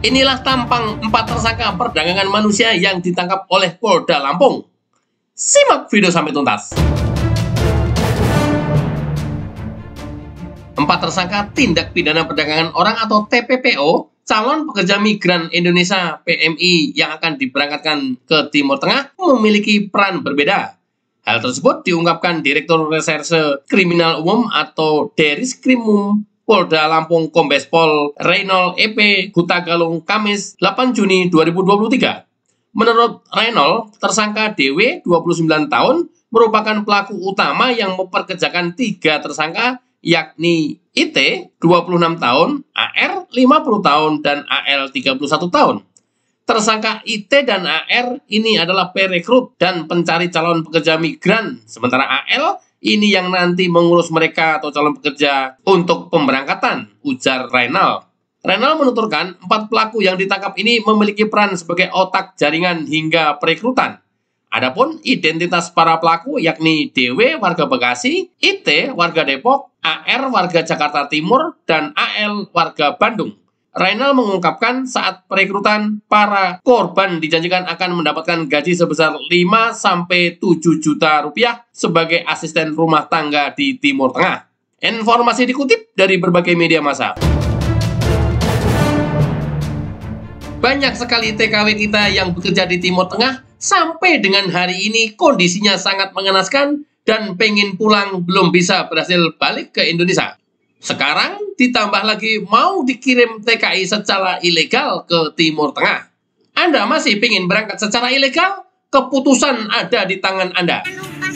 Inilah tampang empat tersangka perdagangan manusia yang ditangkap oleh Polda Lampung. Simak video sampai tuntas. Empat tersangka tindak pidana perdagangan orang atau TPPO, calon pekerja migran Indonesia PMI yang akan diberangkatkan ke Timur Tengah memiliki peran berbeda. Hal tersebut diungkapkan Direktur Reserse Kriminal Umum atau Deris Krimum. Polda Lampung Kombes Pol Reynol EP Galung Kamis 8 Juni 2023. Menurut Reynold, tersangka DW 29 tahun merupakan pelaku utama yang memperkerjakan tiga tersangka yakni IT 26 tahun, AR 50 tahun, dan AL 31 tahun. Tersangka IT dan AR ini adalah perekrut dan pencari calon pekerja migran, sementara AL ini yang nanti mengurus mereka atau calon pekerja untuk pemberangkatan, ujar Reynal. Reynal menuturkan, empat pelaku yang ditangkap ini memiliki peran sebagai otak jaringan hingga perekrutan. Adapun identitas para pelaku yakni DW warga Bekasi, IT warga Depok, AR warga Jakarta Timur, dan AL warga Bandung. Reynal mengungkapkan saat perekrutan para korban dijanjikan akan mendapatkan gaji sebesar 5 sampai 7 juta rupiah sebagai asisten rumah tangga di Timur Tengah. Informasi dikutip dari berbagai media massa. Banyak sekali TKW kita yang bekerja di Timur Tengah sampai dengan hari ini kondisinya sangat mengenaskan dan pengen pulang belum bisa berhasil balik ke Indonesia. Sekarang ditambah lagi mau dikirim TKI secara ilegal ke Timur Tengah. Anda masih ingin berangkat secara ilegal? Keputusan ada di tangan Anda.